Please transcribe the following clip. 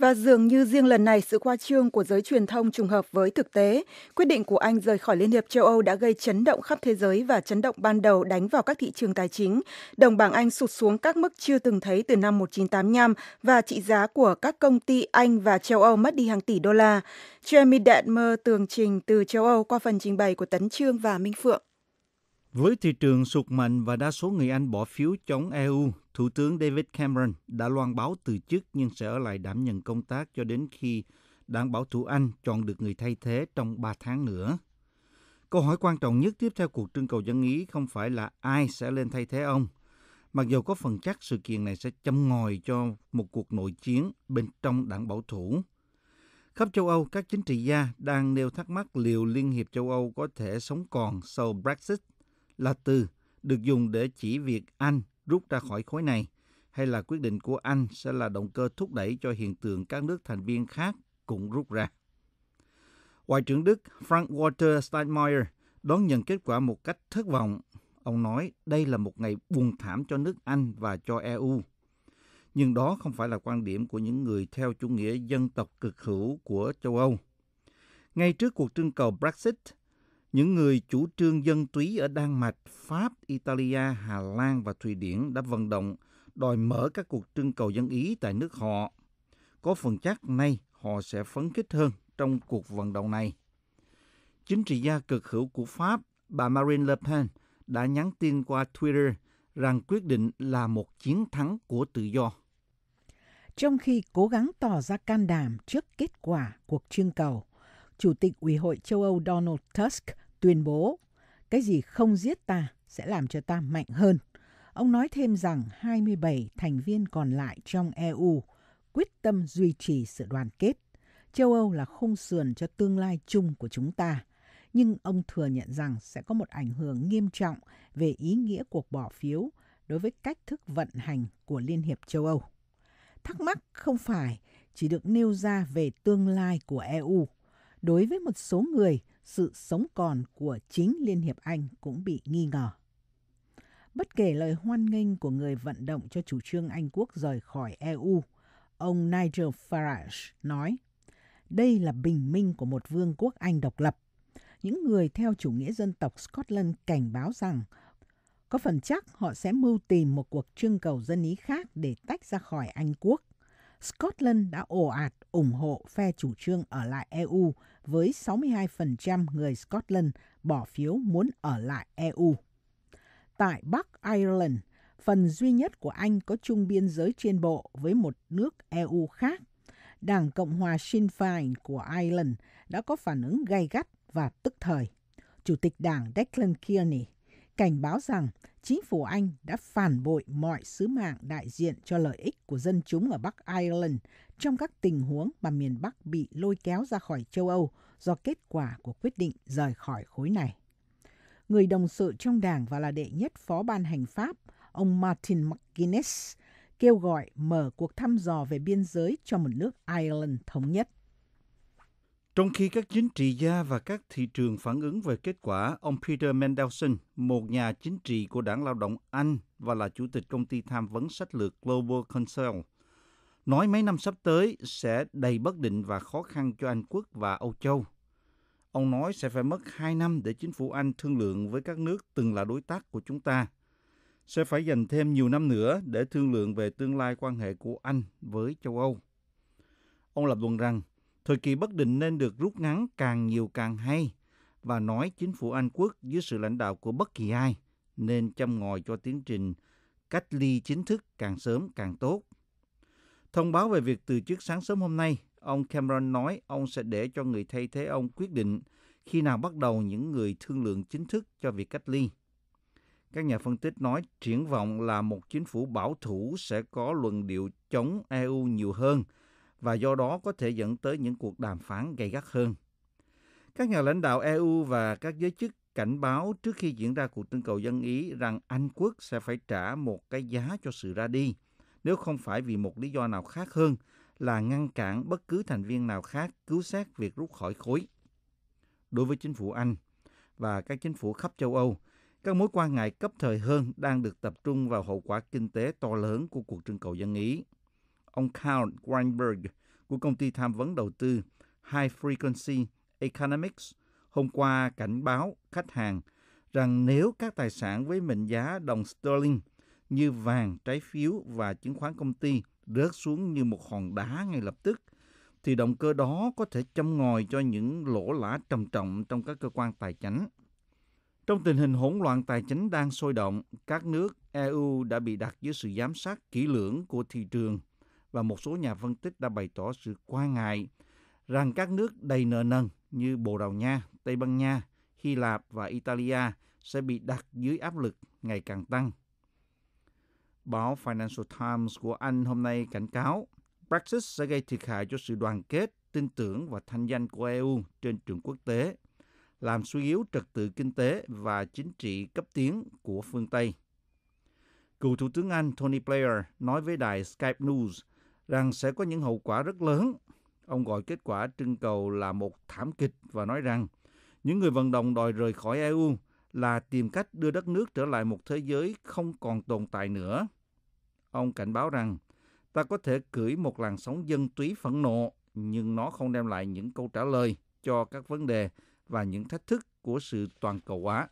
Và dường như riêng lần này sự khoa trương của giới truyền thông trùng hợp với thực tế, quyết định của Anh rời khỏi Liên hiệp châu Âu đã gây chấn động khắp thế giới và chấn động ban đầu đánh vào các thị trường tài chính. Đồng bảng Anh sụt xuống các mức chưa từng thấy từ năm 1985 và trị giá của các công ty Anh và châu Âu mất đi hàng tỷ đô la. Jeremy Detmer tường trình từ châu Âu qua phần trình bày của Tấn Trương và Minh Phượng. Với thị trường sụt mạnh và đa số người Anh bỏ phiếu chống EU, Thủ tướng David Cameron đã loan báo từ chức nhưng sẽ ở lại đảm nhận công tác cho đến khi đảng bảo thủ Anh chọn được người thay thế trong 3 tháng nữa. Câu hỏi quan trọng nhất tiếp theo cuộc trưng cầu dân ý không phải là ai sẽ lên thay thế ông. Mặc dù có phần chắc sự kiện này sẽ châm ngòi cho một cuộc nội chiến bên trong đảng bảo thủ. Khắp châu Âu, các chính trị gia đang nêu thắc mắc liệu Liên hiệp châu Âu có thể sống còn sau Brexit là từ được dùng để chỉ việc Anh rút ra khỏi khối này, hay là quyết định của Anh sẽ là động cơ thúc đẩy cho hiện tượng các nước thành viên khác cũng rút ra. Ngoại trưởng Đức Frank-Walter Steinmeier đón nhận kết quả một cách thất vọng. Ông nói đây là một ngày buồn thảm cho nước Anh và cho EU. Nhưng đó không phải là quan điểm của những người theo chủ nghĩa dân tộc cực hữu của châu Âu. Ngay trước cuộc trưng cầu Brexit, những người chủ trương dân túy ở Đan Mạch, Pháp, Italia, Hà Lan và Thụy Điển đã vận động đòi mở các cuộc trưng cầu dân Ý tại nước họ. Có phần chắc nay họ sẽ phấn khích hơn trong cuộc vận động này. Chính trị gia cực hữu của Pháp, bà Marine Le Pen, đã nhắn tin qua Twitter rằng quyết định là một chiến thắng của tự do. Trong khi cố gắng tỏ ra can đảm trước kết quả cuộc trưng cầu, Chủ tịch Ủy hội châu Âu Donald Tusk tuyên bố, cái gì không giết ta sẽ làm cho ta mạnh hơn. Ông nói thêm rằng 27 thành viên còn lại trong EU quyết tâm duy trì sự đoàn kết. Châu Âu là khung sườn cho tương lai chung của chúng ta, nhưng ông thừa nhận rằng sẽ có một ảnh hưởng nghiêm trọng về ý nghĩa cuộc bỏ phiếu đối với cách thức vận hành của Liên hiệp châu Âu. Thắc mắc không phải chỉ được nêu ra về tương lai của EU đối với một số người, sự sống còn của chính Liên hiệp Anh cũng bị nghi ngờ. Bất kể lời hoan nghênh của người vận động cho chủ trương Anh quốc rời khỏi EU, ông Nigel Farage nói, đây là bình minh của một vương quốc Anh độc lập. Những người theo chủ nghĩa dân tộc Scotland cảnh báo rằng có phần chắc họ sẽ mưu tìm một cuộc trưng cầu dân ý khác để tách ra khỏi Anh quốc. Scotland đã ồ ạt ủng hộ phe chủ trương ở lại EU với 62% người Scotland bỏ phiếu muốn ở lại EU. Tại Bắc Ireland, phần duy nhất của Anh có chung biên giới trên bộ với một nước EU khác. Đảng Cộng hòa Sinn Féin của Ireland đã có phản ứng gay gắt và tức thời. Chủ tịch đảng Declan Kearney cảnh báo rằng chính phủ Anh đã phản bội mọi sứ mạng đại diện cho lợi ích của dân chúng ở Bắc Ireland trong các tình huống mà miền Bắc bị lôi kéo ra khỏi châu Âu do kết quả của quyết định rời khỏi khối này. Người đồng sự trong đảng và là đệ nhất phó ban hành pháp, ông Martin McGuinness, kêu gọi mở cuộc thăm dò về biên giới cho một nước Ireland thống nhất. Trong khi các chính trị gia và các thị trường phản ứng về kết quả, ông Peter Mendelssohn, một nhà chính trị của đảng lao động Anh và là chủ tịch công ty tham vấn sách lược Global Council, nói mấy năm sắp tới sẽ đầy bất định và khó khăn cho Anh quốc và Âu châu. Ông nói sẽ phải mất 2 năm để chính phủ Anh thương lượng với các nước từng là đối tác của chúng ta. Sẽ phải dành thêm nhiều năm nữa để thương lượng về tương lai quan hệ của Anh với châu Âu. Ông lập luận rằng Thời kỳ bất định nên được rút ngắn càng nhiều càng hay và nói chính phủ Anh quốc dưới sự lãnh đạo của bất kỳ ai nên chăm ngòi cho tiến trình cách ly chính thức càng sớm càng tốt. Thông báo về việc từ chức sáng sớm hôm nay, ông Cameron nói ông sẽ để cho người thay thế ông quyết định khi nào bắt đầu những người thương lượng chính thức cho việc cách ly. Các nhà phân tích nói triển vọng là một chính phủ bảo thủ sẽ có luận điệu chống EU nhiều hơn – và do đó có thể dẫn tới những cuộc đàm phán gay gắt hơn. Các nhà lãnh đạo EU và các giới chức cảnh báo trước khi diễn ra cuộc trưng cầu dân Ý rằng Anh quốc sẽ phải trả một cái giá cho sự ra đi, nếu không phải vì một lý do nào khác hơn là ngăn cản bất cứ thành viên nào khác cứu xét việc rút khỏi khối. Đối với chính phủ Anh và các chính phủ khắp châu Âu, các mối quan ngại cấp thời hơn đang được tập trung vào hậu quả kinh tế to lớn của cuộc trưng cầu dân Ý ông Carl Weinberg của công ty tham vấn đầu tư High Frequency Economics hôm qua cảnh báo khách hàng rằng nếu các tài sản với mệnh giá đồng sterling như vàng, trái phiếu và chứng khoán công ty rớt xuống như một hòn đá ngay lập tức, thì động cơ đó có thể châm ngòi cho những lỗ lã trầm trọng trong các cơ quan tài chính. Trong tình hình hỗn loạn tài chính đang sôi động, các nước EU đã bị đặt dưới sự giám sát kỹ lưỡng của thị trường và một số nhà phân tích đã bày tỏ sự quan ngại rằng các nước đầy nợ nần như Bồ Đào Nha, Tây Ban Nha, Hy Lạp và Italia sẽ bị đặt dưới áp lực ngày càng tăng. Báo Financial Times của Anh hôm nay cảnh cáo Brexit sẽ gây thiệt hại cho sự đoàn kết, tin tưởng và thanh danh của EU trên trường quốc tế, làm suy yếu trật tự kinh tế và chính trị cấp tiến của phương Tây. Cựu Thủ tướng Anh Tony Blair nói với đài Skype News rằng sẽ có những hậu quả rất lớn. Ông gọi kết quả trưng cầu là một thảm kịch và nói rằng những người vận động đòi rời khỏi EU là tìm cách đưa đất nước trở lại một thế giới không còn tồn tại nữa. Ông cảnh báo rằng ta có thể cưỡi một làn sóng dân túy phẫn nộ nhưng nó không đem lại những câu trả lời cho các vấn đề và những thách thức của sự toàn cầu hóa.